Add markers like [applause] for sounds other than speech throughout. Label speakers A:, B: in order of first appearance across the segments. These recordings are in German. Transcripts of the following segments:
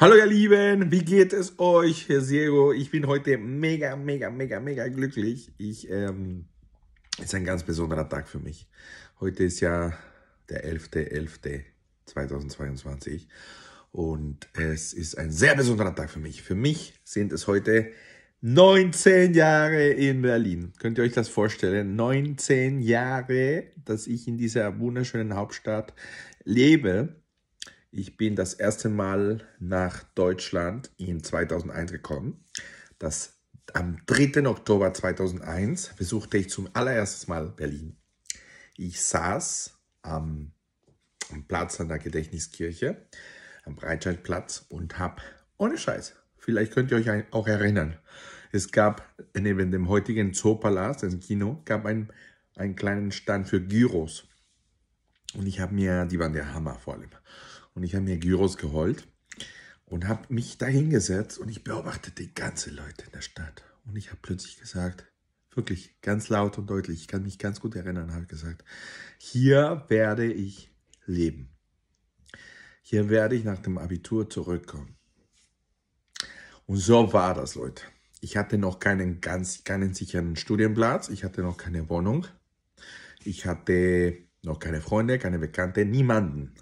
A: Hallo ihr Lieben, wie geht es euch? Herr ist Ich bin heute mega, mega, mega, mega glücklich. Ich, ähm, ist ein ganz besonderer Tag für mich. Heute ist ja der 11.11.2022 und es ist ein sehr besonderer Tag für mich. Für mich sind es heute 19 Jahre in Berlin. Könnt ihr euch das vorstellen? 19 Jahre, dass ich in dieser wunderschönen Hauptstadt lebe ich bin das erste Mal nach Deutschland in 2001 gekommen. Das, am 3. Oktober 2001 besuchte ich zum allerersten Mal Berlin. Ich saß am, am Platz an der Gedächtniskirche, am Breitscheidplatz und habe, ohne Scheiß, vielleicht könnt ihr euch auch erinnern, es gab neben dem heutigen Zoopalast, dem Kino, gab ein, einen kleinen Stand für Gyros. Und ich habe mir, die waren der Hammer vor allem. Und ich habe mir Gyros geholt und habe mich dahingesetzt und ich beobachtete die ganze Leute in der Stadt. Und ich habe plötzlich gesagt, wirklich ganz laut und deutlich, ich kann mich ganz gut erinnern, habe gesagt, hier werde ich leben. Hier werde ich nach dem Abitur zurückkommen. Und so war das, Leute. Ich hatte noch keinen ganz, keinen sicheren Studienplatz. Ich hatte noch keine Wohnung. Ich hatte noch keine Freunde, keine Bekannte, niemanden.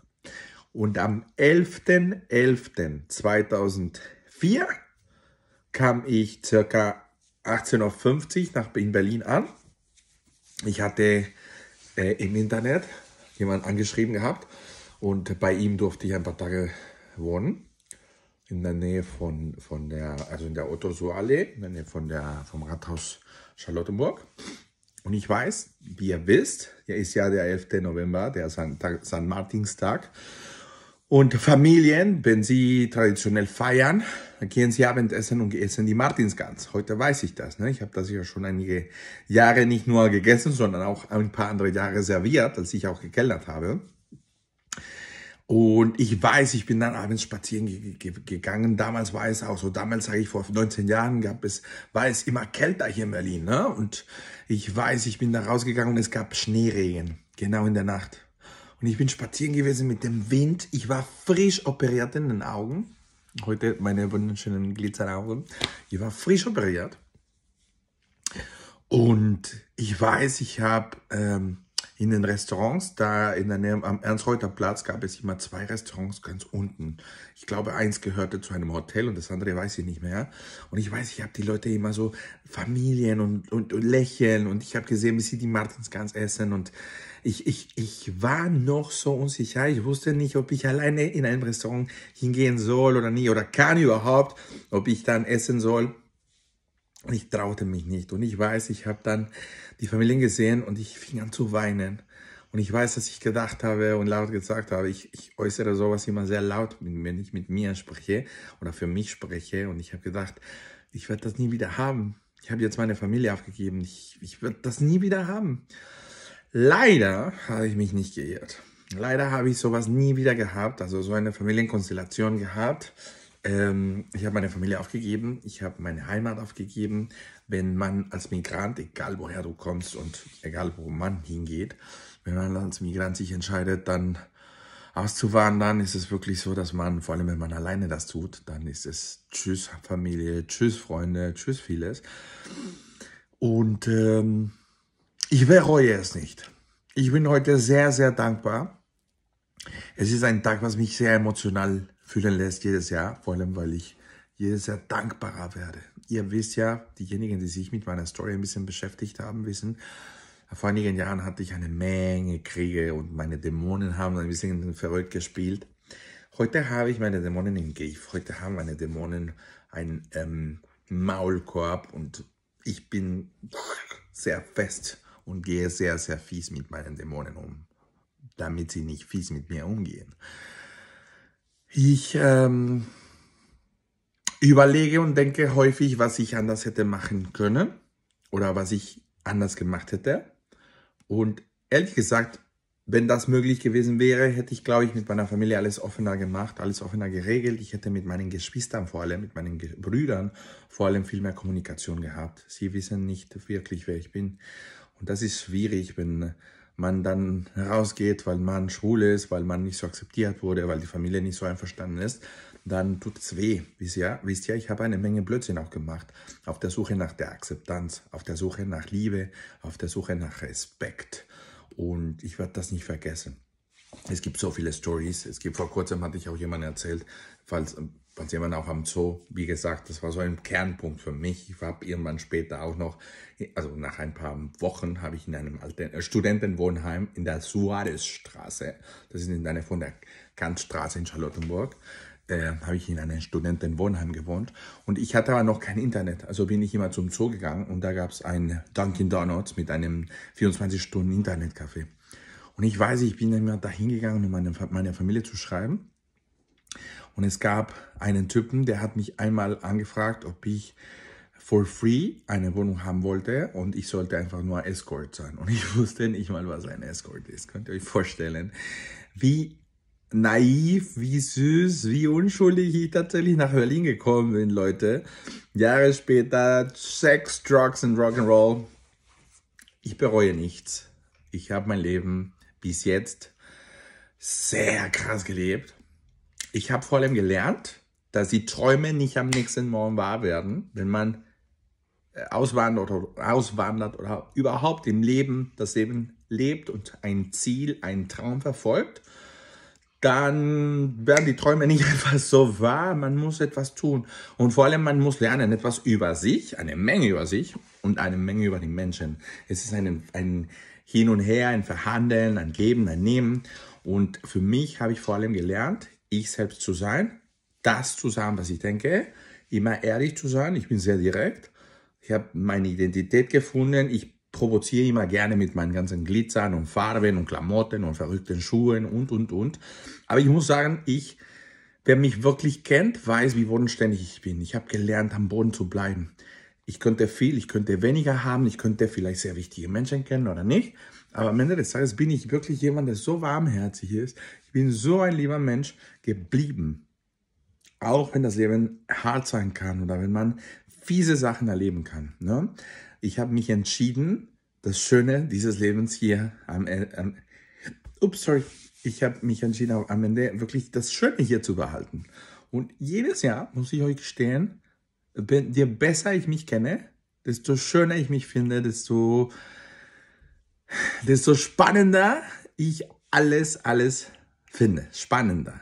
A: Und am 11.11.2004 kam ich circa 18.50 Uhr nach in Berlin an. Ich hatte äh, im Internet jemanden angeschrieben gehabt und bei ihm durfte ich ein paar Tage wohnen. In der Nähe von, von der, also in der otto allee in der Nähe von der, vom Rathaus Charlottenburg. Und ich weiß, wie ihr wisst, ja, ist ja der 11. November, der San, San Martinstag. Und Familien, wenn sie traditionell feiern, dann gehen sie Abendessen und essen die Martinsgans. Heute weiß ich das. Ne? Ich habe das ja schon einige Jahre nicht nur gegessen, sondern auch ein paar andere Jahre serviert, als ich auch gekellert habe. Und ich weiß, ich bin dann abends spazieren gegangen. Damals war es auch so. Damals, sage ich, vor 19 Jahren gab es, war es immer kälter hier in Berlin. Ne? Und ich weiß, ich bin da rausgegangen und es gab Schneeregen. Genau in der Nacht. Und ich bin spazieren gewesen mit dem Wind. Ich war frisch operiert in den Augen. Heute meine wunderschönen Glitzeraugen. Ich war frisch operiert. Und ich weiß, ich habe ähm, in den Restaurants, da in der Nähe am Ernst-Reuter Platz gab es immer zwei Restaurants ganz unten. Ich glaube, eins gehörte zu einem Hotel und das andere weiß ich nicht mehr. Und ich weiß, ich habe die Leute immer so Familien und, und, und lächeln und ich habe gesehen, wie sie die Martins ganz essen und ich, ich, ich war noch so unsicher. Ich wusste nicht, ob ich alleine in einem Restaurant hingehen soll oder nie oder kann überhaupt, ob ich dann essen soll. Und Ich traute mich nicht. Und ich weiß, ich habe dann die Familien gesehen und ich fing an zu weinen. Und ich weiß, dass ich gedacht habe und laut gesagt habe, ich, ich äußere sowas immer sehr laut, wenn ich mit mir spreche oder für mich spreche. Und ich habe gedacht, ich werde das nie wieder haben. Ich habe jetzt meine Familie aufgegeben. Ich, ich werde das nie wieder haben. Leider habe ich mich nicht geirrt. Leider habe ich sowas nie wieder gehabt, also so eine Familienkonstellation gehabt. Ähm, ich habe meine Familie aufgegeben, ich habe meine Heimat aufgegeben. Wenn man als Migrant, egal woher du kommst und egal wo man hingeht, wenn man als Migrant sich entscheidet, dann auszuwandern, ist es wirklich so, dass man, vor allem wenn man alleine das tut, dann ist es Tschüss Familie, Tschüss Freunde, Tschüss vieles. Und ähm, ich bereue es nicht. Ich bin heute sehr, sehr dankbar. Es ist ein Tag, was mich sehr emotional fühlen lässt jedes Jahr, vor allem weil ich jedes Jahr dankbarer werde. Ihr wisst ja, diejenigen, die sich mit meiner Story ein bisschen beschäftigt haben, wissen, vor einigen Jahren hatte ich eine Menge Kriege und meine Dämonen haben ein bisschen verrückt gespielt. Heute habe ich meine Dämonen im Griff. Heute haben meine Dämonen einen ähm, Maulkorb und ich bin sehr fest und gehe sehr, sehr fies mit meinen Dämonen um, damit sie nicht fies mit mir umgehen. Ich ähm, überlege und denke häufig, was ich anders hätte machen können oder was ich anders gemacht hätte. Und ehrlich gesagt, wenn das möglich gewesen wäre, hätte ich, glaube ich, mit meiner Familie alles offener gemacht, alles offener geregelt. Ich hätte mit meinen Geschwistern vor allem, mit meinen Brüdern vor allem viel mehr Kommunikation gehabt. Sie wissen nicht wirklich, wer ich bin. Und das ist schwierig, wenn man dann rausgeht, weil man schwul ist, weil man nicht so akzeptiert wurde, weil die Familie nicht so einverstanden ist, dann tut es weh. Wisst ihr, wisst ihr, ich habe eine Menge Blödsinn auch gemacht. Auf der Suche nach der Akzeptanz, auf der Suche nach Liebe, auf der Suche nach Respekt. Und ich werde das nicht vergessen. Es gibt so viele Stories. Es gibt vor kurzem, hatte ich auch jemandem erzählt, falls, falls jemand auch am Zoo, wie gesagt, das war so ein Kernpunkt für mich. Ich habe irgendwann später auch noch, also nach ein paar Wochen, habe ich in einem alten äh, Studentenwohnheim in der Suarezstraße, das ist in der von der Kantstraße in Charlottenburg, äh, habe ich in einem Studentenwohnheim gewohnt und ich hatte aber noch kein Internet. Also bin ich immer zum Zoo gegangen und da gab es ein Dunkin' Donuts mit einem 24-Stunden-Internetcafé. Und ich weiß, ich bin dann da hingegangen, um meine, meine Familie zu schreiben. Und es gab einen Typen, der hat mich einmal angefragt, ob ich for free eine Wohnung haben wollte und ich sollte einfach nur Escort sein. Und ich [laughs] wusste nicht mal, was ein Escort ist. Könnt ihr euch vorstellen, wie naiv, wie süß, wie unschuldig ich tatsächlich nach Berlin gekommen bin, Leute. Jahre später, Sex, Drugs und Rock'n'Roll. Ich bereue nichts. Ich habe mein Leben bis jetzt sehr krass gelebt. Ich habe vor allem gelernt, dass die Träume nicht am nächsten Morgen wahr werden, wenn man äh, auswandert oder, auswandert oder überhaupt im Leben das Leben lebt und ein Ziel, einen Traum verfolgt, dann werden die Träume nicht [laughs] einfach so wahr. Man muss etwas tun. Und vor allem, man muss lernen, etwas über sich, eine Menge über sich und eine Menge über die Menschen. Es ist ein, ein hin und her, ein Verhandeln, ein Geben, ein Nehmen. Und für mich habe ich vor allem gelernt, ich selbst zu sein, das zu sagen, was ich denke, immer ehrlich zu sein. Ich bin sehr direkt. Ich habe meine Identität gefunden. Ich provoziere immer gerne mit meinen ganzen Glitzern und Farben und Klamotten und verrückten Schuhen und, und, und. Aber ich muss sagen, ich, wer mich wirklich kennt, weiß, wie bodenständig ich bin. Ich habe gelernt, am Boden zu bleiben ich könnte viel, ich könnte weniger haben, ich könnte vielleicht sehr wichtige Menschen kennen oder nicht. Aber am Ende des Tages bin ich wirklich jemand, der so warmherzig ist. Ich bin so ein lieber Mensch geblieben. Auch wenn das Leben hart sein kann oder wenn man fiese Sachen erleben kann. Ne? Ich habe mich entschieden, das Schöne dieses Lebens hier am Ende. Ups, sorry. Ich habe mich entschieden, am Ende wirklich das Schöne hier zu behalten. Und jedes Jahr, muss ich euch gestehen, je besser ich mich kenne, desto schöner ich mich finde, desto, desto spannender ich alles, alles finde. Spannender.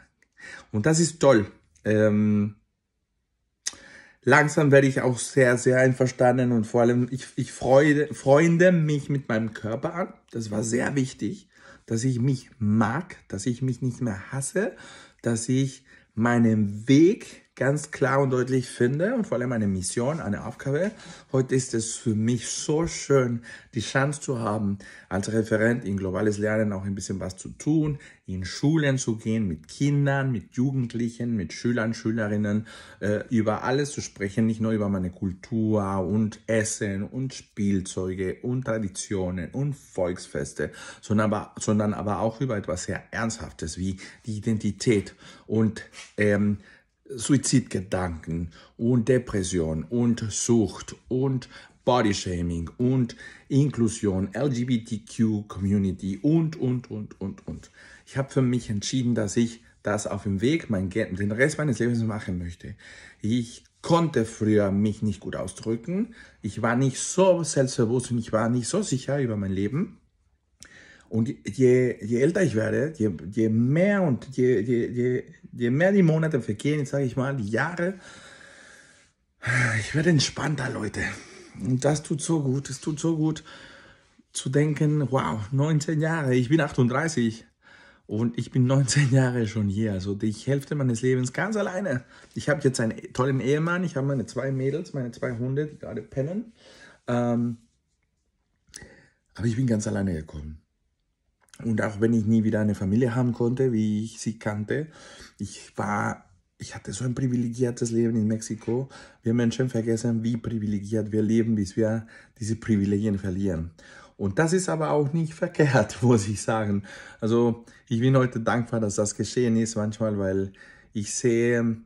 A: Und das ist toll. Ähm, langsam werde ich auch sehr, sehr einverstanden und vor allem ich, ich freue, freunde mich mit meinem Körper an. Das war sehr wichtig, dass ich mich mag, dass ich mich nicht mehr hasse, dass ich meinen Weg ganz klar und deutlich finde und vor allem eine Mission, eine Aufgabe. Heute ist es für mich so schön, die Chance zu haben, als Referent in globales Lernen auch ein bisschen was zu tun, in Schulen zu gehen, mit Kindern, mit Jugendlichen, mit Schülern, Schülerinnen, äh, über alles zu sprechen, nicht nur über meine Kultur und Essen und Spielzeuge und Traditionen und Volksfeste, sondern aber, sondern aber auch über etwas sehr Ernsthaftes wie die Identität und ähm, Suizidgedanken und Depression und Sucht und Bodyshaming und Inklusion, LGBTQ-Community und, und, und, und, und. Ich habe für mich entschieden, dass ich das auf dem Weg, mein, den Rest meines Lebens machen möchte. Ich konnte früher mich nicht gut ausdrücken. Ich war nicht so selbstbewusst und ich war nicht so sicher über mein Leben. Und je, je älter ich werde, je, je mehr und je, je, je, je mehr die Monate vergehen, sage ich mal, die Jahre, ich werde entspannter, Leute. Und das tut so gut, es tut so gut zu denken, wow, 19 Jahre, ich bin 38 und ich bin 19 Jahre schon hier, also die Hälfte meines Lebens ganz alleine. Ich habe jetzt einen tollen Ehemann, ich habe meine zwei Mädels, meine zwei Hunde, die gerade pennen. Ähm, aber ich bin ganz alleine gekommen. Und auch wenn ich nie wieder eine Familie haben konnte, wie ich sie kannte, ich war, ich hatte so ein privilegiertes Leben in Mexiko. Wir Menschen vergessen, wie privilegiert wir leben, bis wir diese Privilegien verlieren. Und das ist aber auch nicht [laughs] verkehrt, muss ich sagen. Also ich bin heute dankbar, dass das geschehen ist manchmal, weil ich sehe,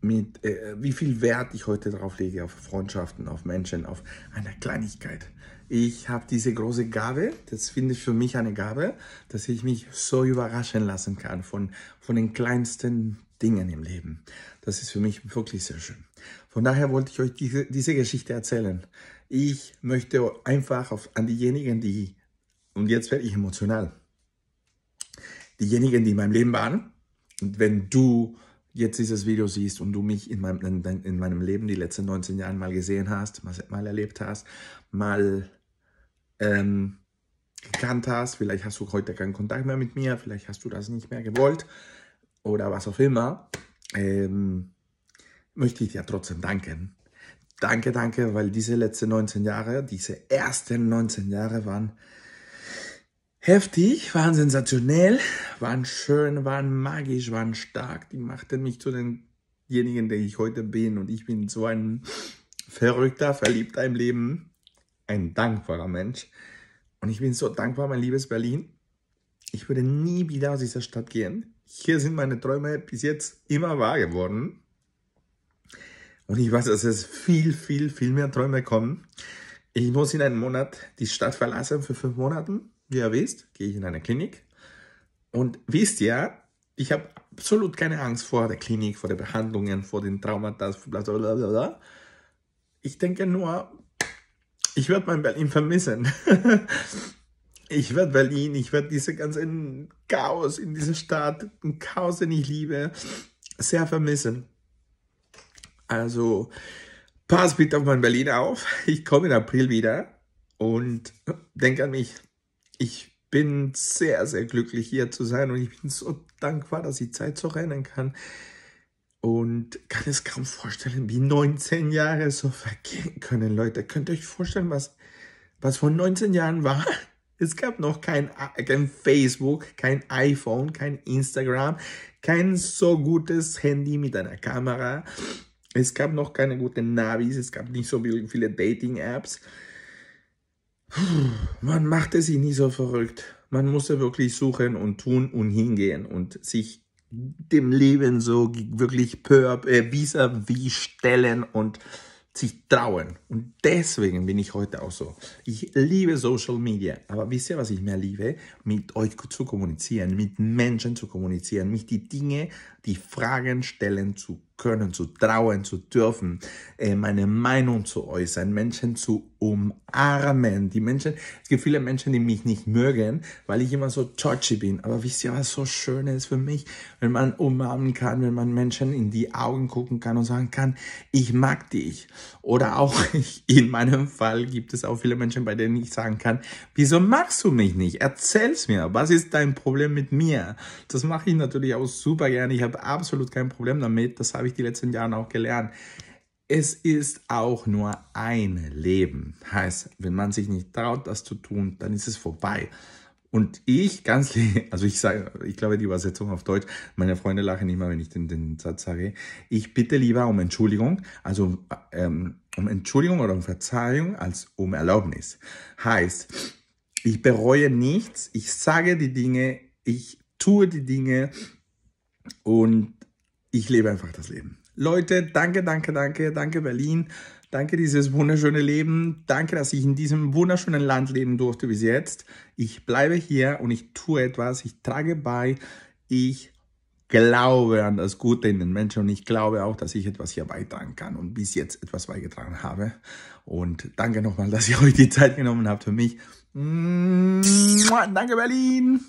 A: mit, äh, wie viel Wert ich heute darauf lege auf Freundschaften, auf Menschen, auf einer Kleinigkeit. Ich habe diese große Gabe, das finde ich für mich eine Gabe, dass ich mich so überraschen lassen kann von, von den kleinsten Dingen im Leben. Das ist für mich wirklich sehr schön. Von daher wollte ich euch diese, diese Geschichte erzählen. Ich möchte einfach auf, an diejenigen, die, und jetzt werde ich emotional, diejenigen, die in meinem Leben waren, und wenn du jetzt dieses Video siehst und du mich in meinem, in, in meinem Leben die letzten 19 Jahre mal gesehen hast, mal, mal erlebt hast, mal ähm, gekannt hast. Vielleicht hast du heute keinen Kontakt mehr mit mir, vielleicht hast du das nicht mehr gewollt oder was auch immer. Ähm, möchte ich dir trotzdem danken. Danke, danke, weil diese letzten 19 Jahre, diese ersten 19 Jahre waren heftig, waren sensationell, waren schön, waren magisch, waren stark. Die machten mich zu denjenigen, der ich heute bin. Und ich bin so ein verrückter, verliebter im Leben ein dankbarer Mensch. Und ich bin so dankbar, mein liebes Berlin. Ich würde nie wieder aus dieser Stadt gehen. Hier sind meine Träume bis jetzt immer wahr geworden. Und ich weiß, dass es viel, viel, viel mehr Träume kommen. Ich muss in einem Monat die Stadt verlassen für fünf Monate. Wie ihr wisst, gehe ich in eine Klinik. Und wisst ihr, ich habe absolut keine Angst vor der Klinik, vor den Behandlungen, vor den Traumata. Blablabla. Ich denke nur, ich werde mein Berlin vermissen. [laughs] ich werde Berlin, ich werde diese ganzen Chaos in dieser Stadt, ein Chaos, den ich liebe, sehr vermissen. Also, pass bitte auf mein Berlin auf. Ich komme in April wieder und denk an mich. Ich bin sehr, sehr glücklich hier zu sein und ich bin so dankbar, dass ich Zeit so rennen kann es kaum vorstellen, wie 19 Jahre so vergehen können, Leute. Könnt ihr euch vorstellen, was, was vor 19 Jahren war? [laughs] Es gab noch kein, kein Facebook, kein iPhone, kein Instagram, kein so gutes Handy mit einer Kamera. Es gab noch keine guten Navis, es gab nicht so viele Dating-Apps. Man machte sich nicht so verrückt. Man musste wirklich suchen und tun und hingehen und sich dem Leben so wirklich äh, vis-à-vis stellen und sich trauen. Und deswegen bin ich heute auch so. Ich liebe Social Media, aber wisst ihr, was ich mehr liebe? Mit euch zu kommunizieren, mit Menschen zu kommunizieren, mich die Dinge, die Fragen stellen zu können, zu trauen, zu dürfen, äh, meine Meinung zu äußern, Menschen zu umarmen. Die Menschen, es gibt viele Menschen, die mich nicht mögen, weil ich immer so touchy bin. Aber wisst ihr, was so schön ist für mich, wenn man umarmen kann, wenn man Menschen in die Augen gucken kann und sagen kann, ich mag dich. Oder auch [laughs] in meinem Fall gibt es auch viele Menschen, bei denen ich sagen kann, wieso magst du mich nicht? Erzähl's mir. Was ist dein Problem mit mir? Das mache ich natürlich auch super gerne. Ich habe absolut kein Problem damit. Das habe habe ich die letzten Jahre auch gelernt. Es ist auch nur ein Leben. Heißt, wenn man sich nicht traut, das zu tun, dann ist es vorbei. Und ich ganz, also ich sage, ich glaube die Übersetzung auf Deutsch, meine Freunde lachen immer, wenn ich den, den Satz sage, ich bitte lieber um Entschuldigung, also ähm, um Entschuldigung oder um Verzeihung als um Erlaubnis. Heißt, ich bereue nichts, ich sage die Dinge, ich tue die Dinge und ich lebe einfach das Leben. Leute, danke, danke, danke, danke Berlin. Danke dieses wunderschöne Leben. Danke, dass ich in diesem wunderschönen Land leben durfte bis jetzt. Ich bleibe hier und ich tue etwas. Ich trage bei. Ich glaube an das Gute in den Menschen und ich glaube auch, dass ich etwas hier beitragen kann und bis jetzt etwas beigetragen habe. Und danke nochmal, dass ihr [laughs] euch die Zeit genommen habt für mich. Danke Berlin!